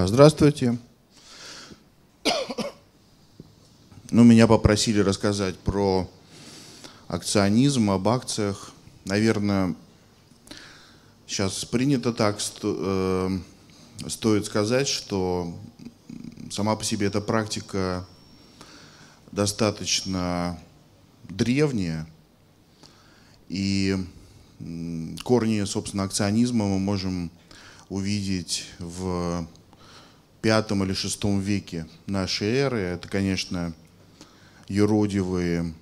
Да, здравствуйте. Ну, меня попросили рассказать про акционизм, об акциях. Наверное, сейчас принято так, сто, э, стоит сказать, что сама по себе эта практика достаточно древняя, и корни, собственно, акционизма мы можем увидеть в пятом или шестом веке нашей эры. Это, конечно, юродивые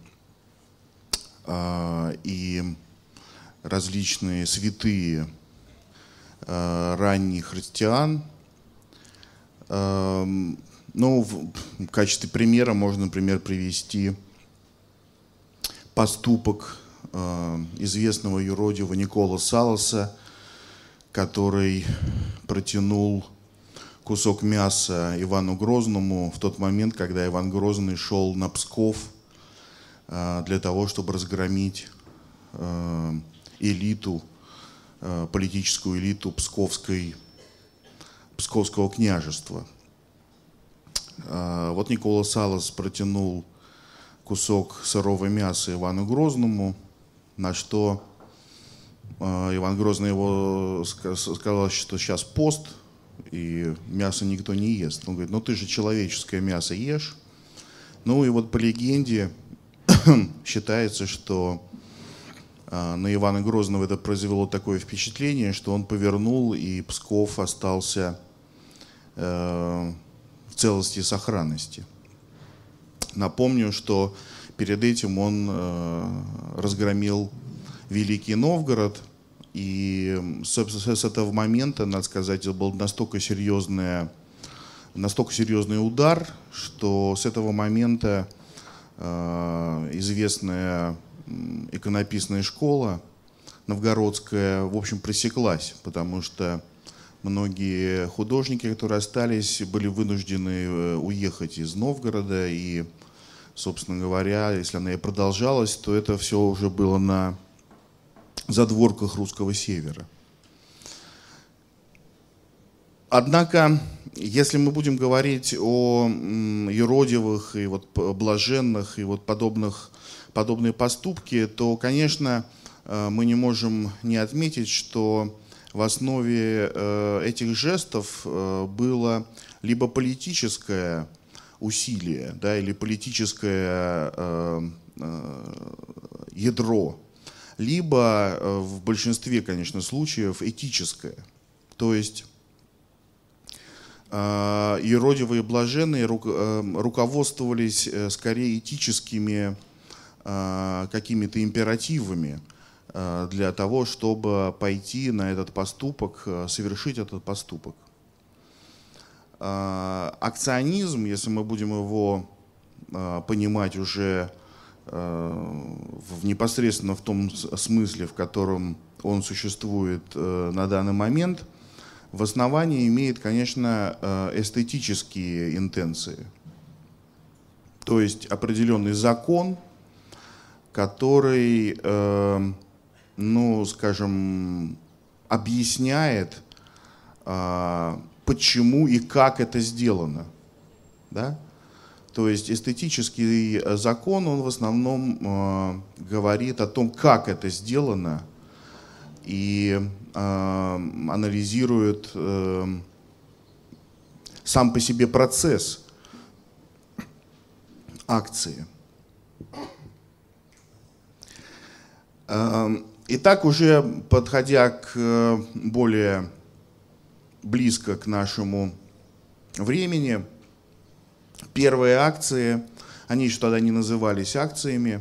э, и различные святые э, ранних христиан. Э, ну, в, в качестве примера можно, например, привести поступок э, известного юродива Никола Саласа, который протянул кусок мяса Ивану Грозному в тот момент, когда Иван Грозный шел на Псков э, для того, чтобы разгромить э, элиту, э, политическую элиту Псковской, Псковского княжества. Вот Никола Салас протянул кусок сырого мяса Ивану Грозному, на что Иван Грозный его сказал, что сейчас пост, и мясо никто не ест. Он говорит, ну ты же человеческое мясо ешь. Ну и вот по легенде считается, что а, на Ивана Грозного это произвело такое впечатление, что он повернул, и Псков остался э, в целости и сохранности. Напомню, что перед этим он э, разгромил Великий Новгород – и собственно, с этого момента, надо сказать, это был настолько серьезный, настолько серьезный удар, что с этого момента э, известная иконописная школа новгородская, в общем, пресеклась, потому что многие художники, которые остались, были вынуждены э, уехать из Новгорода, и, собственно говоря, если она и продолжалась, то это все уже было на задворках русского севера. Однако, если мы будем говорить о юродивых и вот блаженных и вот подобных, подобные поступки, то, конечно, э, мы не можем не отметить, что в основе э, этих жестов э, было либо политическое усилие, да, или политическое ядро либо э, в большинстве, конечно, случаев этическое. То есть э, иродивые блаженные э, руководствовались скорее этическими какими-то императивами для того, чтобы пойти на этот поступок, совершить этот поступок. Акционизм, если мы будем его понимать уже Э, в непосредственно в том смысле, в котором он существует э, на данный момент, в основании имеет, конечно, э, эстетические интенции. То есть определенный закон, который, ну, скажем, объясняет, почему и как это сделано. Да? То есть эстетический э, закон, он в основном э, говорит о том, как это сделано, и э, анализирует э, сам по себе процесс акции. Эм, итак, уже подходя к э, более близко к нашему времени, первые акции, они еще тогда не назывались акциями,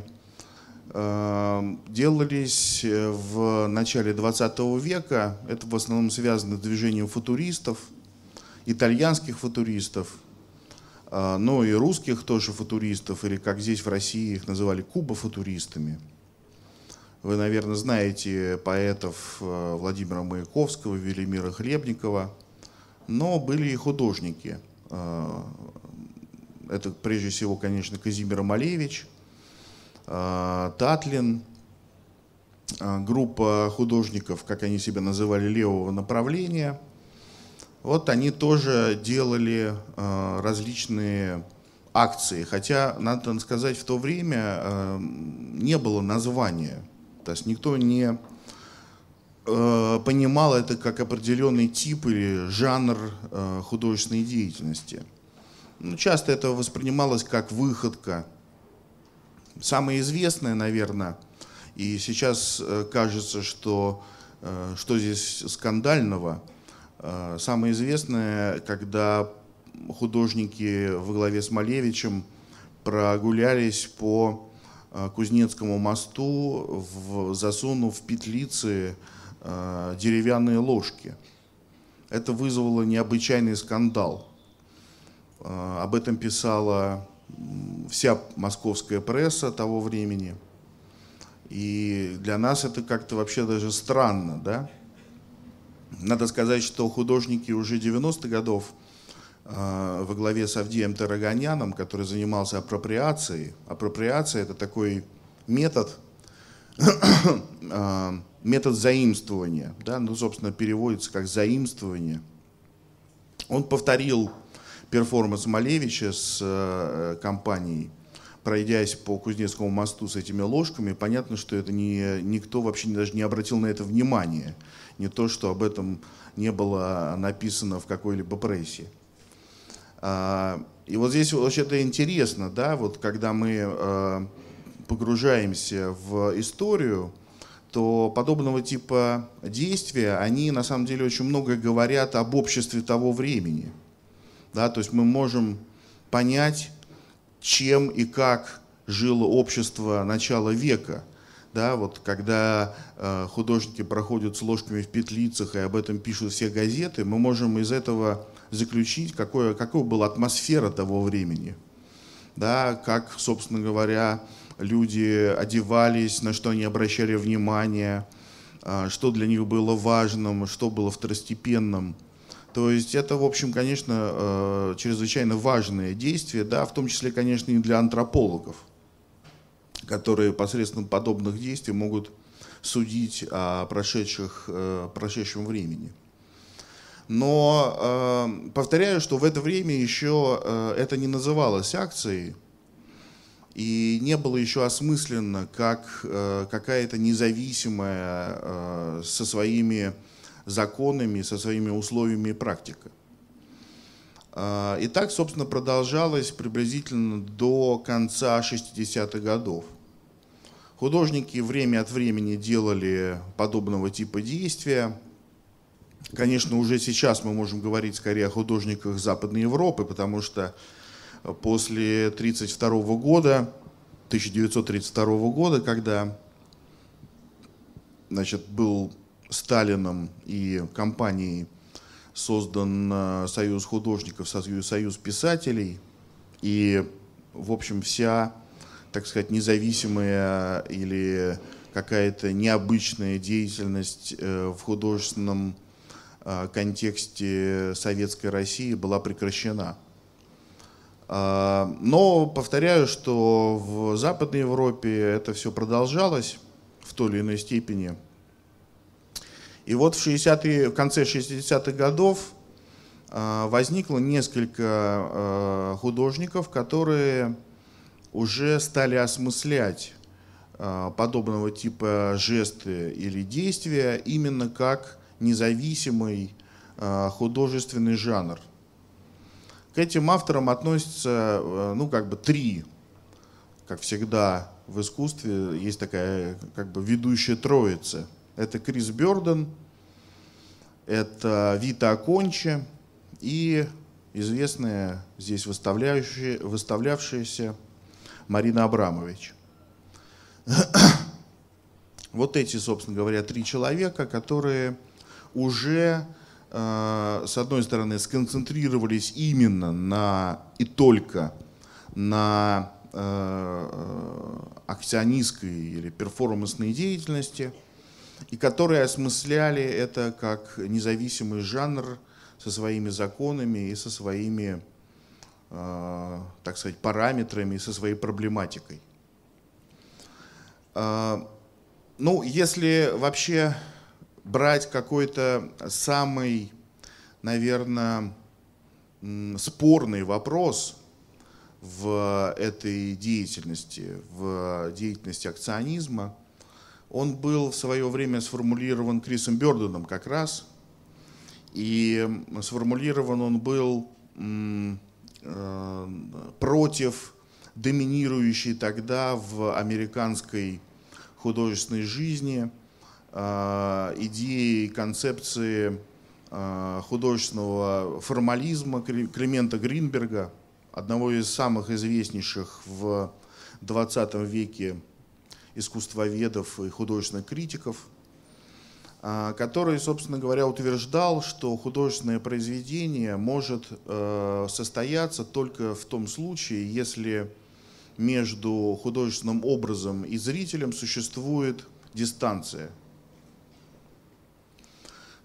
эм, делались э, в начале 20 века. Это в основном связано с движением футуристов, итальянских футуристов, э, но и русских тоже футуристов, или как здесь в России их называли кубофутуристами. Вы, наверное, знаете поэтов э, Владимира Маяковского, Велимира Хлебникова, но были и художники это прежде всего, конечно, Казимир Малевич, а, Татлин, а, группа художников, как они себя называли, левого направления. Вот они тоже делали а, различные акции, хотя, надо сказать, в то время не было названия. То есть никто не понимал это как определенный тип или жанр художественной деятельности – ну, часто это воспринималось как выходка. Самое известное, наверное, и сейчас э, кажется, что э, что здесь скандального, э, самое известное, когда художники во главе с Малевичем прогулялись по Кузнецкому мосту, в, засунув в петлицы деревянные ложки. Это вызвало необычайный скандал. Э, об этом писала вся московская пресса того времени. И для нас это как-то вообще даже странно, да? Надо сказать, что художники уже 90-х годов э, во главе с Авдеем Тараганяном, который занимался апроприацией. Апроприация – это такой метод, э, метод заимствования, да? ну, собственно, переводится как заимствование. Он повторил перформанс Малевича с э, компанией, пройдясь по Кузнецкому мосту с этими ложками, понятно, что это не, никто вообще даже не обратил на это внимания. Не то, что об этом не было написано в какой-либо прессе. А, и вот здесь вообще-то интересно, да, вот когда мы э, погружаемся в историю, то подобного типа действия, они на самом деле очень много говорят об обществе того времени. Да? То есть мы можем понять, чем и как жило общество начала века. Да, вот когда э, художники проходят с ложками в петлицах и об этом пишут все газеты, мы можем из этого заключить, какое, какой была атмосфера того времени. Да, как, собственно говоря, люди одевались, на что они обращали внимание, э, что для них было важным, что было второстепенным – то есть это, в общем, конечно, э, чрезвычайно важное действие, да, в том числе, конечно, и для антропологов, которые посредством подобных действий могут судить о прошедших, э, прошедшем времени. Но э, повторяю, что в это время еще э, это не называлось акцией и не было еще осмысленно как э, какая-то независимая э, со своими законами, со своими условиями и практикой. А, и так, собственно, продолжалось приблизительно до конца 60-х годов. Художники время от времени делали подобного типа действия. Конечно, уже сейчас мы можем говорить скорее о художниках Западной Европы, потому что после 1932 года, 1932 года, когда значит, был Сталином и компанией создан э, Союз художников, Союз писателей. И, в общем, вся, так сказать, независимая или какая-то необычная деятельность э, в художественном э, контексте советской России была прекращена. А, но повторяю, что в Западной Европе это все продолжалось в той или иной степени – и вот в, 60 в конце 60-х годов э, возникло несколько э, художников, которые уже стали осмыслять э, подобного типа жесты или действия именно как независимый художественный жанр. К этим авторам относятся, ну, как бы три, как всегда в искусстве, есть такая как бы ведущая троица – это Крис Бёрден, это Вита Акончи и известная здесь выставляющая, выставлявшаяся Марина Абрамович. Вот эти, собственно говоря, три человека, которые уже, э, с одной стороны, сконцентрировались именно на и только на э, акционистской или перформансной деятельности – и которые осмысляли это как независимый жанр со своими законами и со своими, э, так сказать, параметрами, и со своей проблематикой. Э, ну, если вообще брать какой-то самый, наверное, спорный вопрос в этой деятельности, в деятельности акционизма – он был в свое время сформулирован Крисом Бёрденом как раз, и сформулирован он был э, против доминирующей тогда в американской художественной жизни э, идеи, концепции э, художественного формализма Климента Гринберга, одного из самых известнейших в 20 веке искусствоведов и художественных критиков, а, который, собственно говоря, утверждал, что художественное произведение может э, состояться только в том случае, если между художественным образом и зрителем существует дистанция.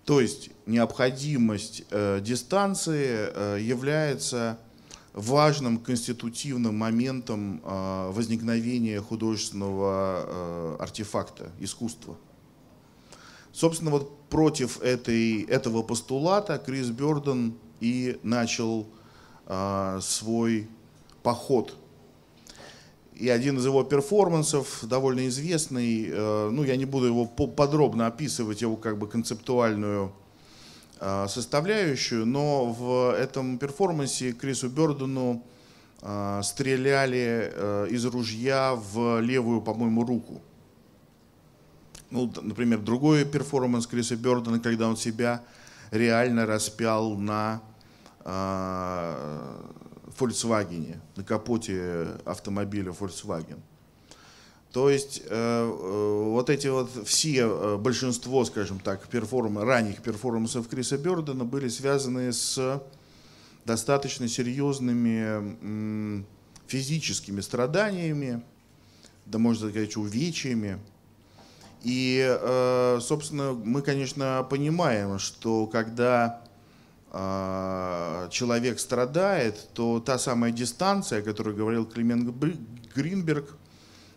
То есть необходимость э, дистанции э, является важным конститутивным моментом а, возникновения художественного а, артефакта, искусства. Собственно, вот против этой, этого постулата Крис Бёрден и начал а, свой поход. И один из его перформансов, довольно известный, э, ну я не буду его подробно описывать, его как бы концептуальную Э, составляющую, но в этом перформансе Крису Бёрдену э, стреляли э, из ружья в левую, по-моему, руку. Ну, например, другой перформанс Криса Бёрдена, когда он себя реально распял на Volkswagen, на капоте автомобиля Volkswagen. То есть э, э, вот эти вот все, э, большинство, скажем так, перформ, ранних перформансов Криса Бердена были связаны с достаточно серьезными физическими страданиями, да можно сказать, увечьями. И, э, собственно, мы, конечно, понимаем, что когда человек страдает, то та самая дистанция, о которой говорил Климент Гринберг –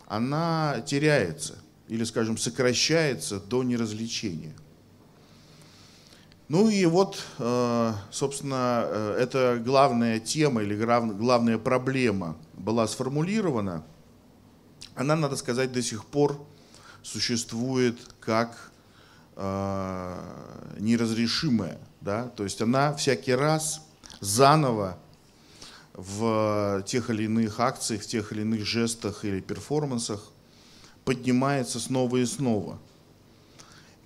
она теряется или, скажем, сокращается до неразличения. Ну и вот, э, собственно, э, эта главная тема или главная проблема была сформулирована. Она, надо сказать, до сих пор существует как э, неразрешимая. Да? То есть она всякий раз заново в тех или иных акциях, в тех или иных жестах или перформансах поднимается снова и снова.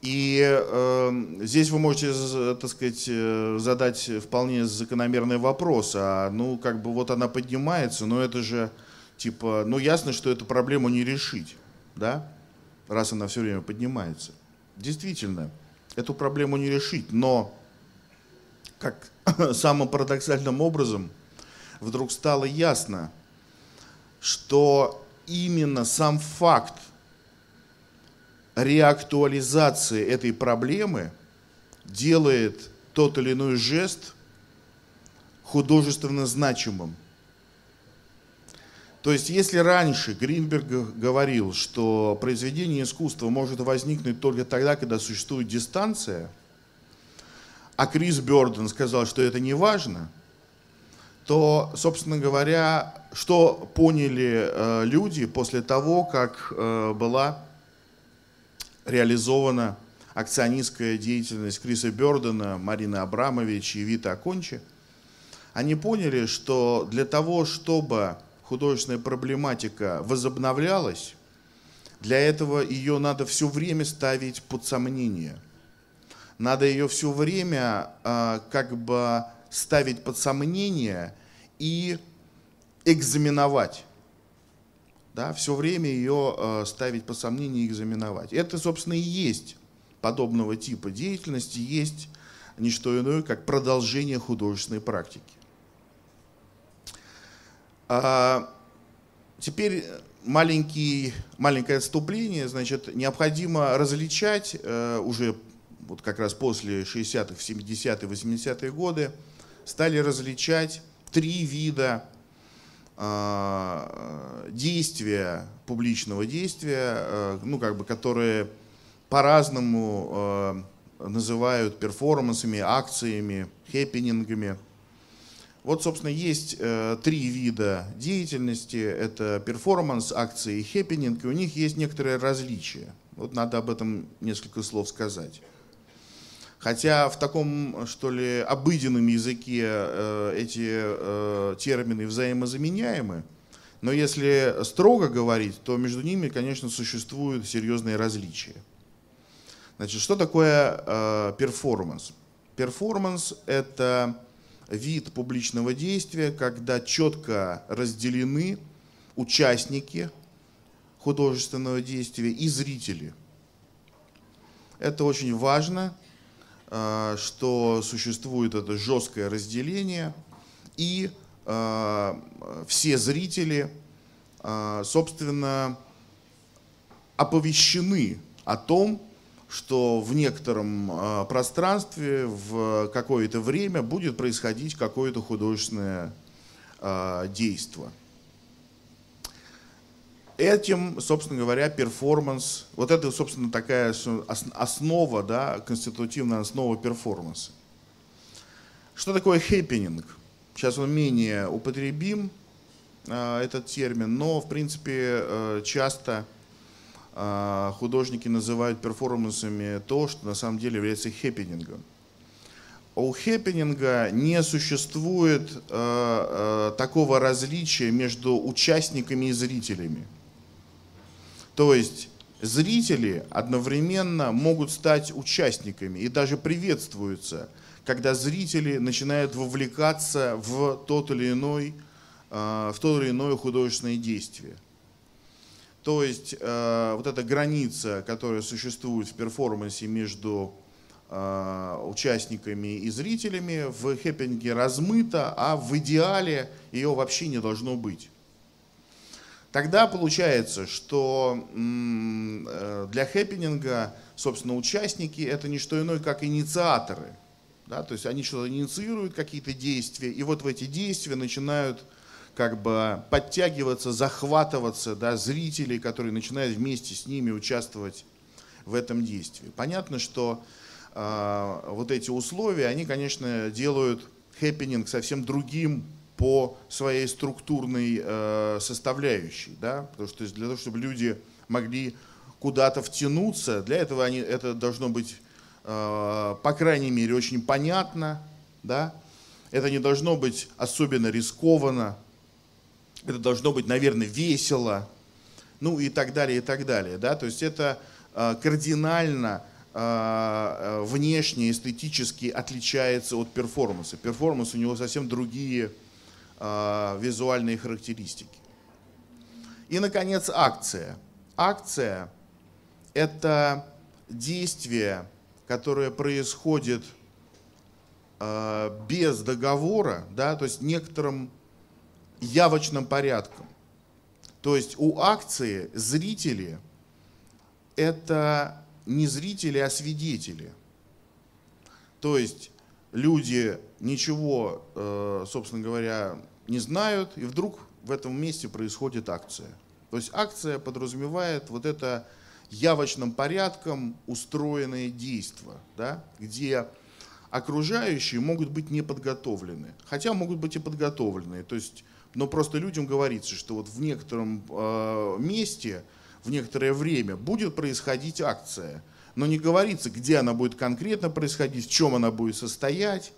И э, здесь вы можете, так сказать, э, задать вполне закономерный вопрос, а ну как бы вот она поднимается, но это же типа, ну ясно, что эту проблему не решить, да, раз она все время поднимается. Действительно, эту проблему не решить, но как самым парадоксальным образом – вдруг стало ясно, что именно сам факт реактуализации этой проблемы делает тот или иной жест художественно значимым. То есть, если раньше Гринберг говорил, что произведение искусства может возникнуть только тогда, когда существует дистанция, а Крис Бёрден сказал, что это не важно – то, собственно говоря, что поняли э, люди после того, как э, была реализована акционистская деятельность Криса Бёрдена, Марины Абрамович и Вита Акончи, они поняли, что для того, чтобы художественная проблематика возобновлялась, для этого ее надо все время ставить под сомнение. Надо ее все время э, как бы ставить под сомнение и экзаменовать. Да, все время ее э, ставить под сомнение и экзаменовать. Это, собственно, и есть подобного типа деятельности, есть не что иное, как продолжение художественной практики. А, теперь маленький, маленькое отступление. Значит, необходимо различать э, уже вот как раз после 60-х, 70-е, 80-е годы стали различать три вида а, действия, публичного действия, а, ну, как бы, которые по-разному а, называют перформансами, акциями, хэппинингами. Вот, собственно, есть э, три вида деятельности. Это перформанс, акции и хэппининг, и у них есть некоторые различия. Вот надо об этом несколько слов сказать. Хотя в таком, что ли, обыденном языке э, эти э, термины взаимозаменяемы, но если строго говорить, то между ними, конечно, существуют серьезные различия. Значит, что такое э, перформанс? Перформанс – это вид публичного действия, когда четко разделены участники художественного действия и зрители. Это очень важно, Э, что существует это жесткое разделение, и э, все зрители, э, собственно, оповещены о том, что в некотором пространстве в какое-то время будет происходить какое-то художественное действие этим, собственно говоря, перформанс, вот это, собственно, такая основа, да, конститутивная основа перформанса. Что такое happening? Сейчас он менее употребим, а, этот термин, но, в принципе, э, часто а, художники называют перформансами то, что на самом деле является хэппинингом. У хэппининга не существует э, э, такого различия между участниками и зрителями. То есть зрители одновременно могут стать участниками и даже приветствуются, когда зрители начинают вовлекаться в, тот или иной, а, в то или иное художественное действие. То есть а, вот эта граница, которая существует в перформансе между а, участниками и зрителями, в хэппинге размыта, а в идеале ее вообще не должно быть. Тогда получается, что э, для хэппининга, собственно, участники это не что иное, как инициаторы. Да? То есть они что-то инициируют, какие-то действия, и вот в эти действия начинают как бы подтягиваться, захватываться да, зрителей, которые начинают вместе с ними участвовать в этом действии. Понятно, что э, вот эти условия, они, конечно, делают хэппининг совсем другим по своей структурной э, составляющей, да, потому что то есть для того, чтобы люди могли куда-то втянуться, для этого они, это должно быть, э, по крайней мере, очень понятно, да, это не должно быть особенно рискованно, это должно быть, наверное, весело, ну и так далее, и так далее, да, то есть это э, кардинально э, э, внешне, эстетически отличается от перформанса. Перформанс у него совсем другие Э, визуальные характеристики. И, наконец, акция. Акция – это действие, которое происходит э, без договора, да, то есть некоторым явочным порядком. То есть у акции зрители – это не зрители, а свидетели. То есть люди ничего, э, собственно говоря, не знают, и вдруг в этом месте происходит акция. То есть акция подразумевает вот это явочным порядком устроенное действие, да, где окружающие могут быть не подготовлены, хотя могут быть и подготовленные. То есть, но просто людям говорится, что вот в некотором э, месте, в некоторое время будет происходить акция, но не говорится, где она будет конкретно происходить, в чем она будет состоять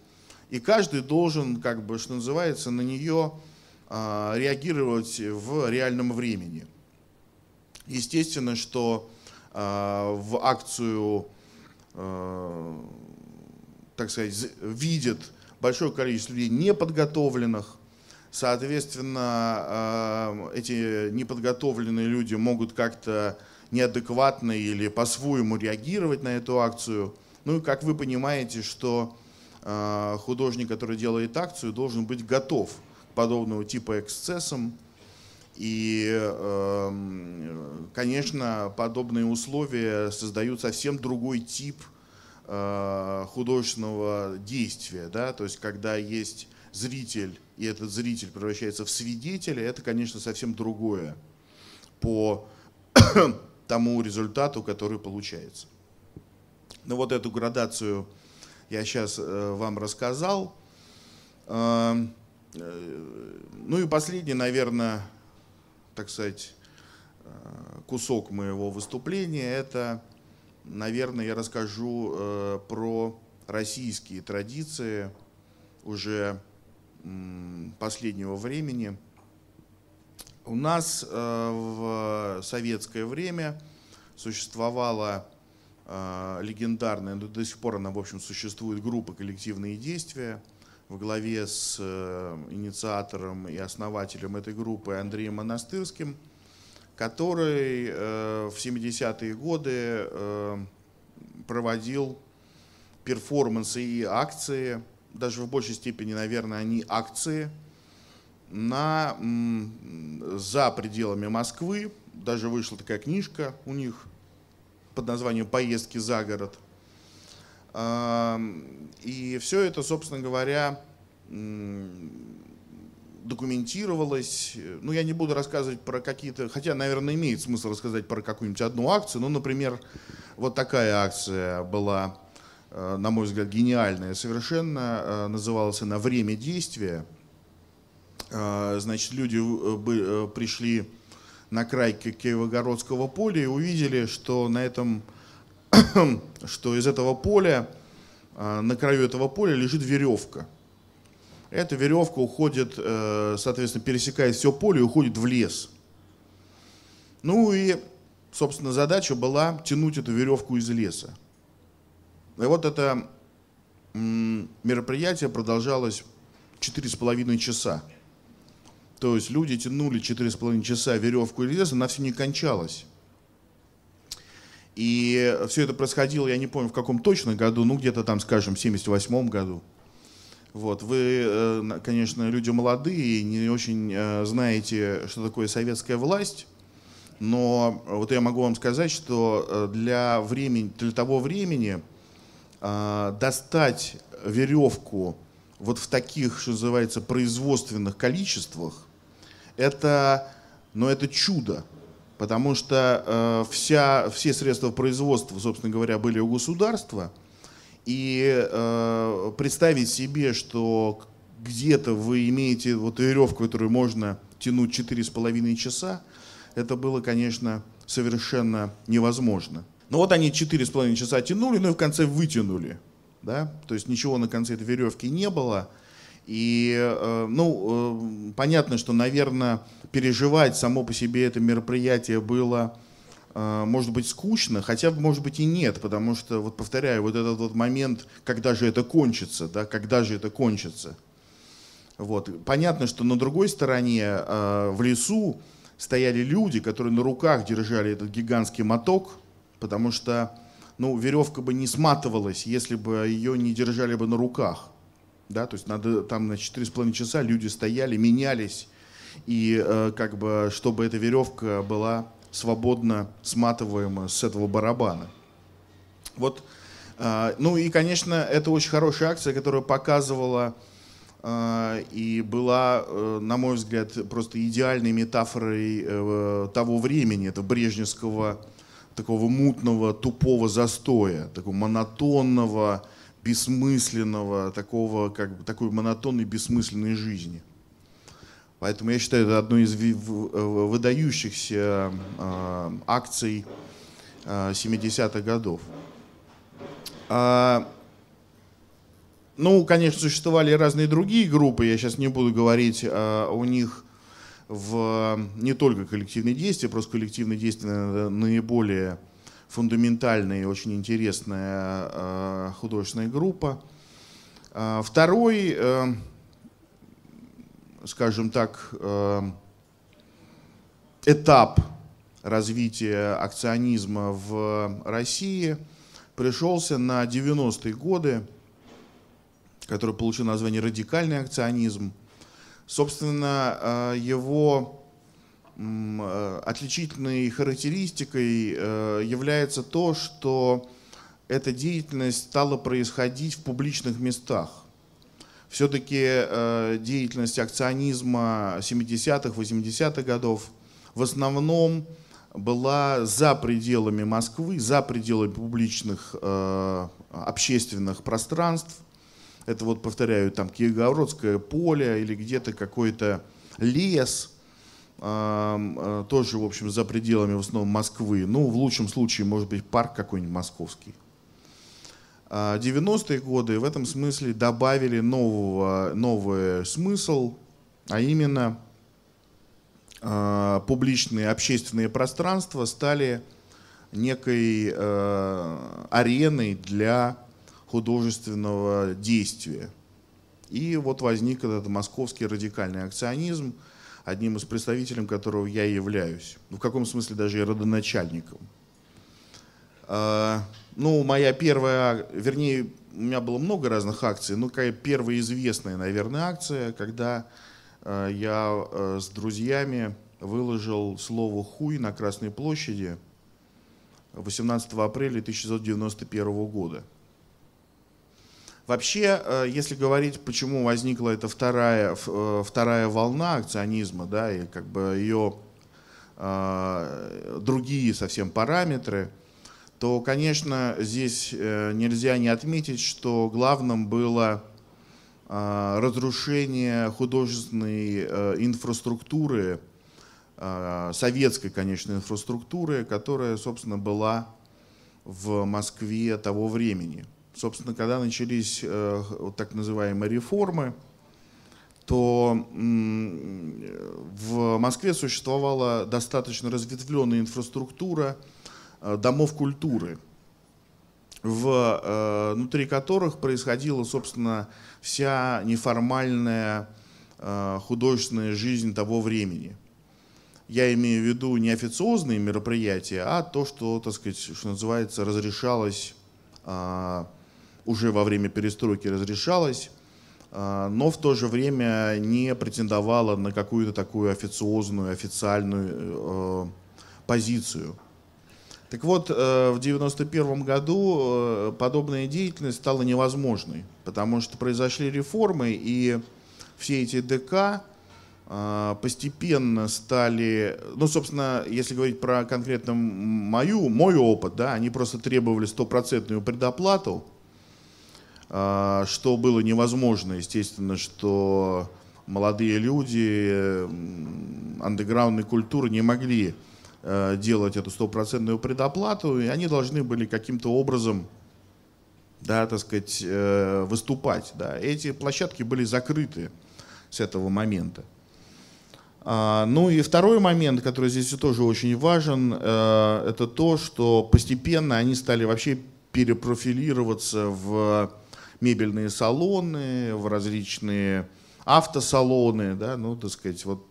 и каждый должен, как бы, что называется, на нее а, реагировать в реальном времени. Естественно, что а, в акцию, а, так сказать, видит большое количество людей неподготовленных, Соответственно, эти неподготовленные люди могут как-то неадекватно или по-своему реагировать на эту акцию. Ну и как вы понимаете, что Э, художник, который делает акцию, должен быть готов к подобного типа эксцессам. И, эм, конечно, подобные условия создают совсем другой тип э, художественного действия. Да? То есть, когда есть зритель, и этот зритель превращается в свидетеля, это, конечно, совсем другое по тому результату, который получается. Но ну, вот эту градацию я сейчас э, вам рассказал. Э, э, ну и последний, наверное, так сказать, кусок моего выступления, это, наверное, я расскажу про российские традиции уже последнего времени. У нас в советское время существовала а, легендарная, но до сих пор она, в общем, существует, группа «Коллективные действия» в главе с э, инициатором и основателем этой группы Андреем Монастырским, который э, в 70-е годы э, проводил перформансы и акции, даже в большей степени, наверное, они акции, на, за пределами Москвы. Даже вышла такая книжка у них – под названием «Поездки за город». И все это, собственно говоря, документировалось. Ну, я не буду рассказывать про какие-то, хотя, наверное, имеет смысл рассказать про какую-нибудь одну акцию. Ну, например, вот такая акция была, э, на мой взгляд, гениальная совершенно. Э, называлась она «Время действия». Э, значит, люди пришли на край Киевогородского поля и увидели, что на этом, что из этого поля, а, на краю этого поля лежит веревка. Эта веревка уходит, э, соответственно, пересекает все поле и уходит в лес. Ну и, собственно, задача была тянуть эту веревку из леса. И вот это мероприятие продолжалось четыре с половиной часа. То есть люди тянули 4,5 часа веревку или лес, она все не кончалась. И все это происходило, я не помню, в каком точно году, ну где-то там, скажем, в 78 году. Вот, вы, э, конечно, люди молодые, не очень э, знаете, что такое советская власть, но вот я могу вам сказать, что э, для, времени, для того времени достать веревку вот в таких, что называется, производственных количествах – это, ну, это чудо, потому что э, вся, все средства производства, собственно говоря, были у государства, и э, представить себе, что где-то вы имеете вот веревку, которую можно тянуть 4,5 часа, это было, конечно, совершенно невозможно. Но ну, вот они 4,5 часа тянули, ну и в конце вытянули. Да? То есть ничего на конце этой веревки не было. И, э, ну, э, понятно, что, наверное, переживать само по себе это мероприятие было, э, может быть, скучно, хотя, может быть, и нет, потому что, вот повторяю, вот этот вот момент, когда же это кончится, да, когда же это кончится. Вот. Понятно, что на другой стороне, в лесу, стояли люди, которые на руках держали этот гигантский моток, потому что, ну, веревка бы не сматывалась, если бы ее не держали бы на руках да, то есть надо там на 4,5 часа люди стояли, менялись, и э, как бы, чтобы эта веревка была свободно сматываема с этого барабана. Вот, э, ну и, конечно, это очень хорошая акция, которая показывала э, и была, э, на мой взгляд, просто идеальной метафорой э, того времени, этого брежневского такого мутного, тупого застоя, такого монотонного, бессмысленного, такого, как бы, такой монотонной, бессмысленной жизни. Поэтому я считаю, это одной из выдающихся а, акций 70-х а, годов. А, ну, конечно, существовали разные другие группы, я сейчас не буду говорить о них в не только коллективные действия, просто коллективные действия наиболее фундаментальная и очень интересная э, художественная группа. А, второй, э, скажем так, э, этап развития акционизма в России пришелся на 90-е годы, который получил название «радикальный акционизм». Собственно, его Э, отличительной характеристикой э, является то, что эта деятельность стала происходить в публичных местах все-таки э, деятельность акционизма 70-х, 80-х годов в основном была за пределами Москвы, за пределами публичных общественных пространств. Это вот, повторяю, там Киргородское поле или где-то какой-то лес – Э, тоже, в общем, за пределами в основном Москвы. Ну, в лучшем случае, может быть, парк какой-нибудь московский. 90-е а, годы в этом смысле добавили нового, новый смысл, а именно а, публичные общественные пространства стали некой э, ареной для художественного действия. И вот возник этот московский радикальный акционизм – одним из представителем которого я являюсь. Ну, в каком смысле даже и родоначальником. А, ну, моя первая, вернее, у меня было много разных акций, но какая первая известная, наверное, акция, когда а, я а, с друзьями выложил слово «хуй» на Красной площади 18 апреля 1991 года. Вообще, э, если говорить, почему возникла эта вторая, э, вторая волна акционизма, да, и как бы ее э, другие совсем параметры, то, конечно, здесь нельзя не отметить, что главным было разрушение художественной инфраструктуры, советской, конечно, инфраструктуры, которая, собственно, была в Москве того времени – Собственно, когда начались э, так называемые реформы, то в Москве существовала достаточно разветвленная инфраструктура э, домов культуры, э, внутри которых происходила, собственно, вся неформальная художественная жизнь того времени. Я имею в виду не официозные мероприятия, а то, что, так сказать, что называется, разрешалось а, уже во время перестройки разрешалось, а, но в то же время не претендовала на какую-то такую официозную, официальную э, позицию. Так вот, э, в 1991 году э, подобная деятельность стала невозможной, потому что произошли реформы, и все эти ДК постепенно стали, ну, собственно, если говорить про конкретно мою, мой опыт, да, они просто требовали стопроцентную предоплату, а, что было невозможно, естественно, что молодые люди андеграундной культуры не могли э, делать эту стопроцентную предоплату, и они должны были каким-то образом да, так сказать, э, выступать. Да. Эти площадки были закрыты с этого момента. А, ну и второй момент, который здесь тоже очень важен, э, это то, что постепенно они стали вообще перепрофилироваться в мебельные салоны, в различные автосалоны, да, ну, так сказать, вот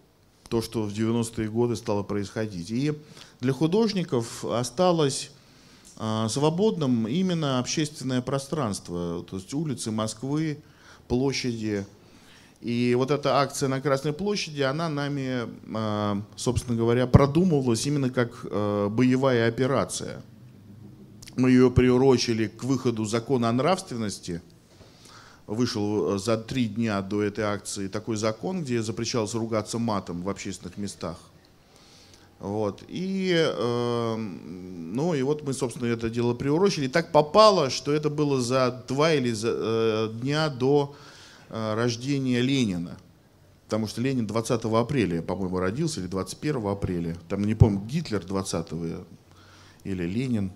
то, что в 90-е годы стало происходить. И для художников осталось а, свободным именно общественное пространство, то есть улицы Москвы, площади. И вот эта акция на Красной площади, она нами, а, собственно говоря, продумывалась именно как а, боевая операция. Мы ее приурочили к выходу закона о нравственности – вышел э, за три дня до этой акции такой закон, где запрещалось ругаться матом в общественных местах. Вот. И, э, ну, и вот мы, собственно, это дело приурочили. И так попало, что это было за два или за, э, дня до э, рождения Ленина. Потому что Ленин 20 апреля, по-моему, родился, или 21 апреля. Там, не помню, Гитлер 20 или Ленин.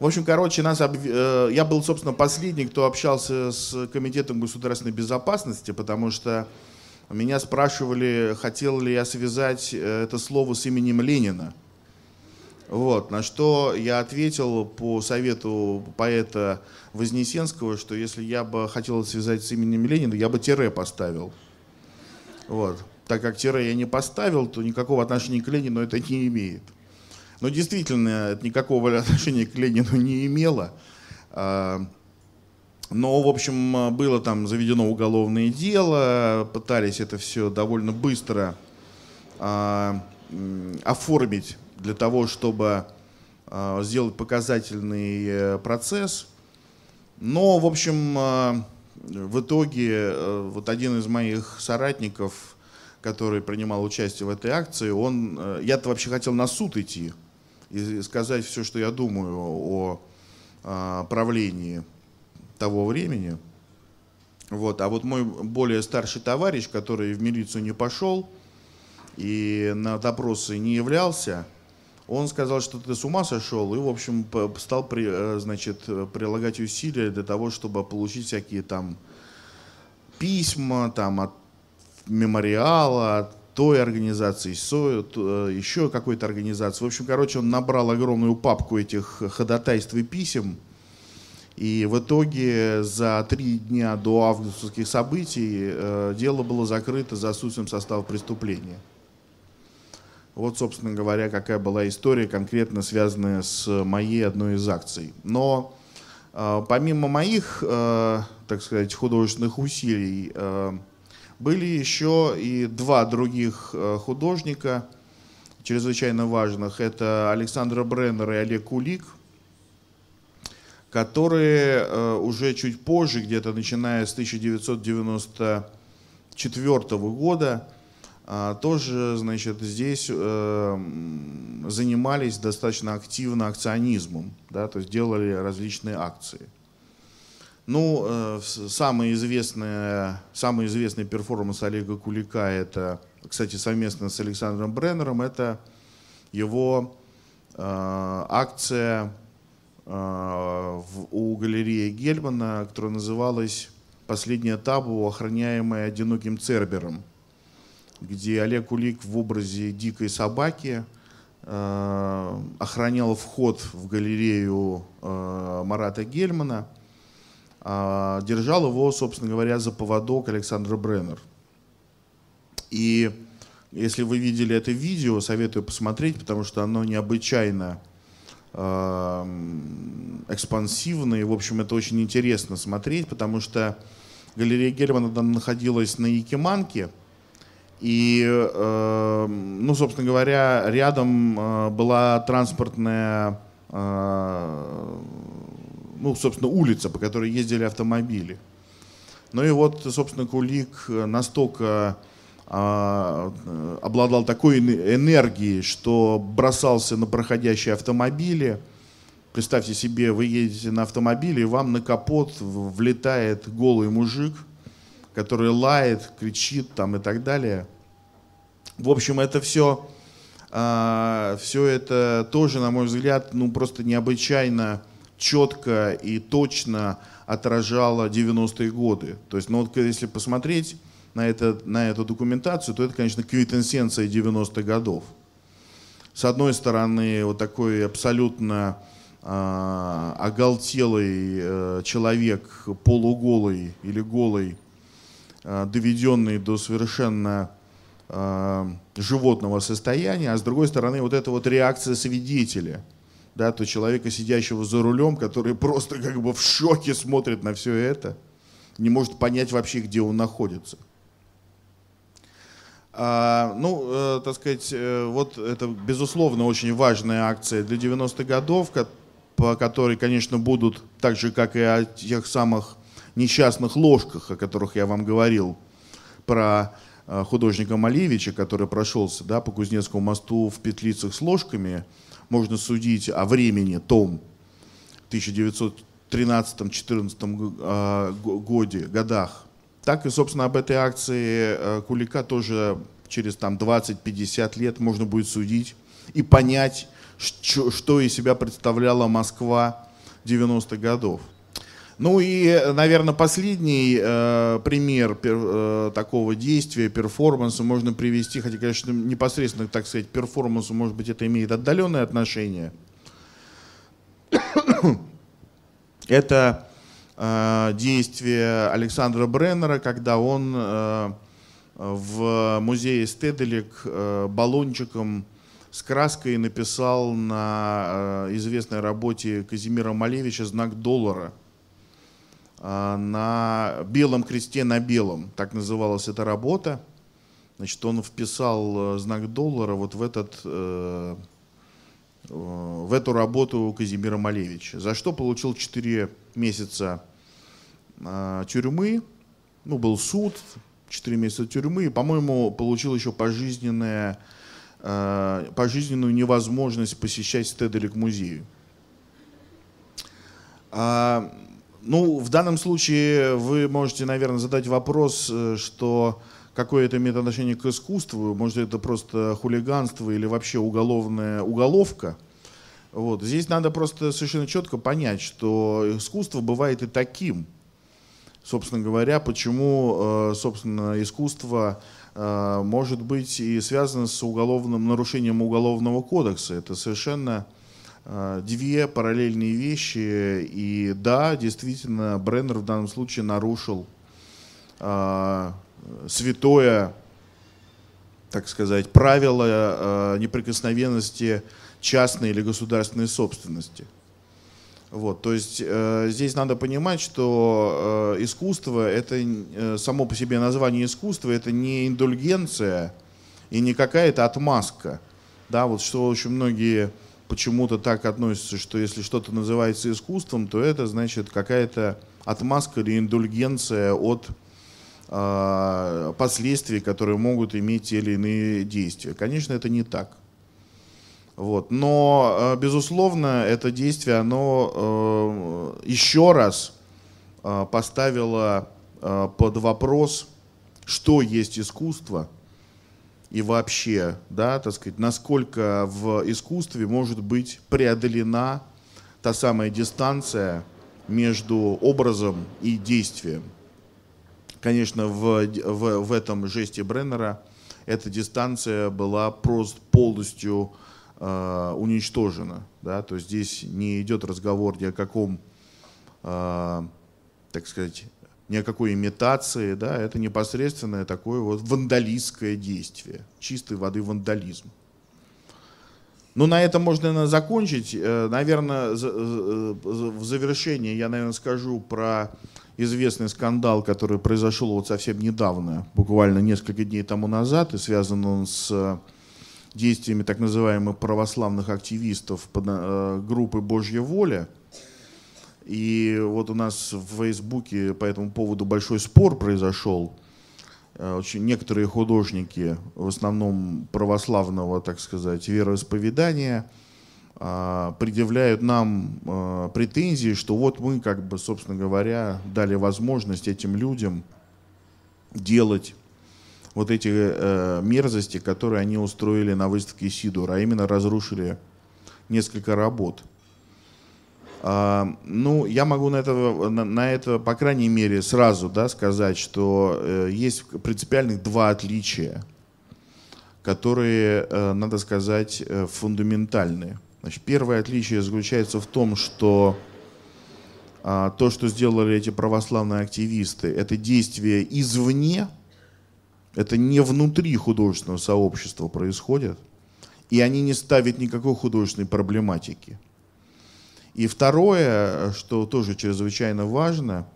В общем, короче, нас об... Э, я был, собственно, последний, кто общался с Комитетом государственной безопасности, потому что меня спрашивали, хотел ли я связать э, это слово с именем Ленина. Вот, на что я ответил по совету поэта Вознесенского, что если я бы хотел связать с именем Ленина, я бы тире поставил. Вот. Так как тире я не поставил, то никакого отношения к Ленину это не имеет. Но действительно, это никакого отношения к Ленину не имело. А, но, в общем, было там заведено уголовное дело, пытались это все довольно быстро а, оформить для того, чтобы а, сделать показательный э, процесс. Но, в общем, в итоге э, вот один из моих соратников, который принимал участие в этой акции, он, э, я-то вообще хотел на суд идти, и сказать все, что я думаю о, а, правлении того времени. Вот. А вот мой более старший товарищ, который в милицию не пошел и на допросы не являлся, он сказал, что ты с ума сошел, и, в общем, стал при, э, значит, прилагать усилия для того, чтобы получить всякие там письма там, от мемориала, от той организации, со, э, еще какой-то организации. В общем, короче, он набрал огромную папку этих ходатайств и писем. И в итоге за три дня до августовских событий э, дело было закрыто за отсутствием состава преступления. Вот, собственно говоря, какая была история, конкретно связанная с моей одной из акций. Но э, помимо моих, э, так сказать, художественных усилий, э, были еще и два других э, художника, чрезвычайно важных. Это Александр Бреннер и Олег Кулик, которые э, уже чуть позже, где-то начиная с 1994 года, э, тоже значит, здесь занимались достаточно активно акционизмом, да, то есть делали различные акции. Ну, э, самый известный, самый известный перформанс Олега Кулика, это, кстати, совместно с Александром Бреннером, это его э, акция э, в, у галереи Гельмана, которая называлась «Последняя табу, охраняемая одиноким Цербером», где Олег Кулик в образе дикой собаки э, охранял вход в галерею э, Марата Гельмана – а, держал его, собственно говоря, за поводок Александр Бреннер. И если вы видели это видео, советую посмотреть, потому что оно необычайно экспансивно, и, в общем, это очень интересно смотреть, потому что галерея Германа там находилась на Якиманке, и, э, ну, собственно говоря, рядом э, была транспортная а, ну, собственно, улица, по которой ездили автомобили. Ну и вот, собственно, Кулик э, настолько а, обладал такой энергией, что бросался на проходящие автомобили. Представьте себе, вы едете на автомобиле, и вам на капот влетает голый мужик, который лает, кричит там и так далее. В общем, это все, а, все это тоже, на мой взгляд, ну просто необычайно четко и точно отражала 90-е годы. То есть, ну вот если посмотреть на, это, на эту документацию, то это, конечно, квитэнсенция 90-х годов. С одной стороны, вот такой абсолютно э, оголтелый э, человек, полуголый или голый, э, доведенный до совершенно э, животного состояния, а с другой стороны, вот эта вот реакция свидетеля – да, то человека, сидящего за рулем, который просто как бы в шоке смотрит на все это, не может понять вообще, где он находится. А, ну, э, так сказать, э, вот это, безусловно, очень важная акция для 90-х годов, ко по которой, конечно, будут, так же, как и о тех самых несчастных ложках, о которых я вам говорил, про э, художника Малевича, который прошелся да, по Кузнецкому мосту в петлицах с ложками, можно судить о времени том 1913-14 а, годе, годах, так и, собственно, об этой акции э, Кулика тоже через там, 20-50 лет можно будет судить и понять, что из себя представляла Москва 90-х годов. Ну и, наверное, последний э, пример пер, э, такого действия, перформанса можно привести, хотя, конечно, непосредственно, так сказать, перформансу, может быть, это имеет отдаленное отношение. это э, действие Александра Бреннера, когда он э, в музее Стеделек э, баллончиком с краской написал на э, известной работе Казимира Малевича знак доллара – а, на белом кресте на белом, так называлась эта работа. Значит, он вписал э, знак доллара вот в этот э, э, в эту работу Казимира Малевича, за что получил 4 месяца а, тюрьмы, ну, был суд, 4 месяца тюрьмы, и, по-моему, получил еще пожизненное, пожизненную невозможность посещать Стеделик музею. А, ну, в данном случае вы можете, наверное, задать вопрос, э, что какое это имеет отношение к искусству, может это просто хулиганство или вообще уголовная уголовка. Вот. Здесь надо просто совершенно четко понять, что искусство бывает и таким. Собственно говоря, почему э, собственно, искусство э, может быть и связано с уголовным нарушением уголовного кодекса. Это совершенно Э, две параллельные вещи. И да, действительно, Бреннер в данном случае нарушил э, святое, так сказать, правило э, неприкосновенности частной или государственной собственности. Вот, то есть э, здесь надо понимать, что э, искусство это э, само по себе название искусства это не индульгенция и не какая-то отмазка, да, вот что очень многие почему-то так относятся, что если что-то называется искусством, то это значит какая-то отмазка или индульгенция от э, последствий, которые могут иметь те или иные действия. Конечно, это не так. Вот. Но, а, безусловно, это действие, оно э, еще раз э, поставило э, под вопрос, что есть искусство – и вообще, да, так сказать, насколько в искусстве может быть преодолена та самая дистанция между образом и действием. Конечно, в, в, в этом жесте Бреннера эта дистанция была просто полностью э, уничтожена. Да? То есть здесь не идет разговор ни о каком, э, так сказать, ни о какой имитации, да, это непосредственное такое вот вандалистское действие, чистой воды вандализм. Ну, на этом можно наверное, закончить. Э, наверное, э, э, в завершение я, наверное, скажу про известный скандал, который произошел вот совсем недавно, буквально несколько дней тому назад, и связан он с действиями так называемых православных активистов группы «Божья воля», и вот у нас в Фейсбуке по этому поводу большой спор произошел. Э, очень некоторые художники, в основном православного, так сказать, вероисповедания, а, предъявляют нам э, претензии, что вот мы, как бы, собственно говоря, дали возможность этим людям делать вот эти э, мерзости, которые они устроили на выставке Сидора, а именно разрушили несколько работ. А, ну, я могу на это, на, на это, по крайней мере, сразу да, сказать, что э, есть принципиальных два отличия, которые, э, надо сказать, э, фундаментальны. Значит, первое отличие заключается в том, что а, то, что сделали эти православные активисты, это действие извне, это не внутри художественного сообщества происходит, и они не ставят никакой художественной проблематики. И второе, что тоже чрезвычайно важно,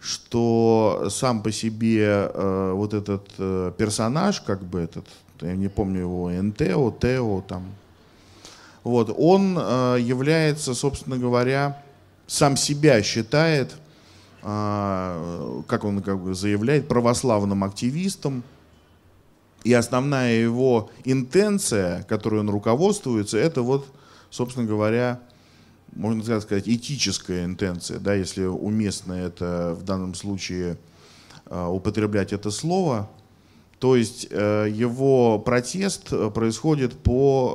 что сам по себе э, вот этот э, персонаж, как бы этот, я не помню его, НТО, ТО, там, вот, он э, является, собственно говоря, сам себя считает, э, как он как бы заявляет, православным активистом, и основная его интенция, которой он руководствуется, это вот, собственно говоря, можно сказать, этическая интенция, да, если уместно это в данном случае а, употреблять это слово, то есть э, его протест э, происходит по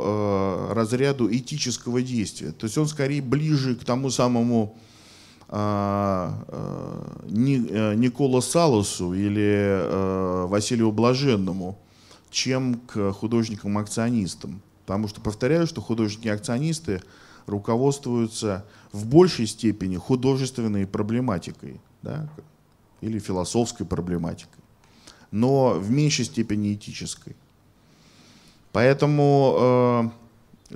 э, разряду этического действия. То есть он скорее ближе к тому самому а, Никола Салосу или Василию Блаженному, чем к художникам-акционистам. Потому что, повторяю, что художники-акционисты – руководствуются в большей степени художественной проблематикой да, или философской проблематикой, но в меньшей степени этической. Поэтому, э,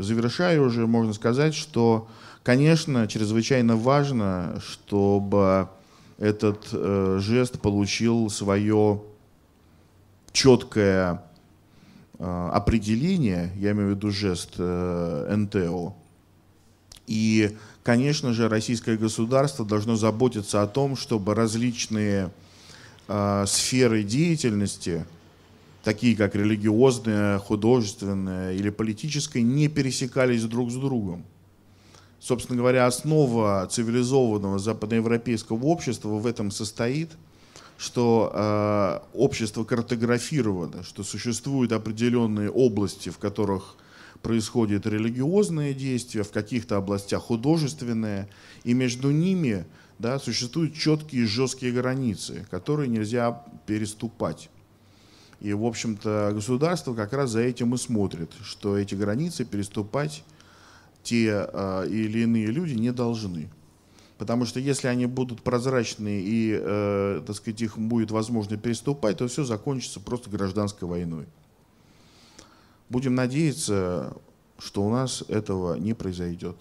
завершая уже, можно сказать, что, конечно, чрезвычайно важно, чтобы этот э, жест получил свое четкое э, определение, я имею в виду жест э, НТО, и, конечно же, российское государство должно заботиться о том, чтобы различные э, сферы деятельности, такие как религиозная, художественная или политическая, не пересекались друг с другом. Собственно говоря, основа цивилизованного западноевропейского общества в этом состоит, что э, общество картографировано, что существуют определенные области, в которых происходит религиозное действие в каких-то областях художественное и между ними да, существуют четкие жесткие границы, которые нельзя переступать. И, в общем-то, государство как раз за этим и смотрит, что эти границы переступать те э, или иные люди не должны. Потому что если они будут прозрачны и, э, так сказать, их будет возможно переступать, то все закончится просто гражданской войной. Будем надеяться, что у нас этого не произойдет.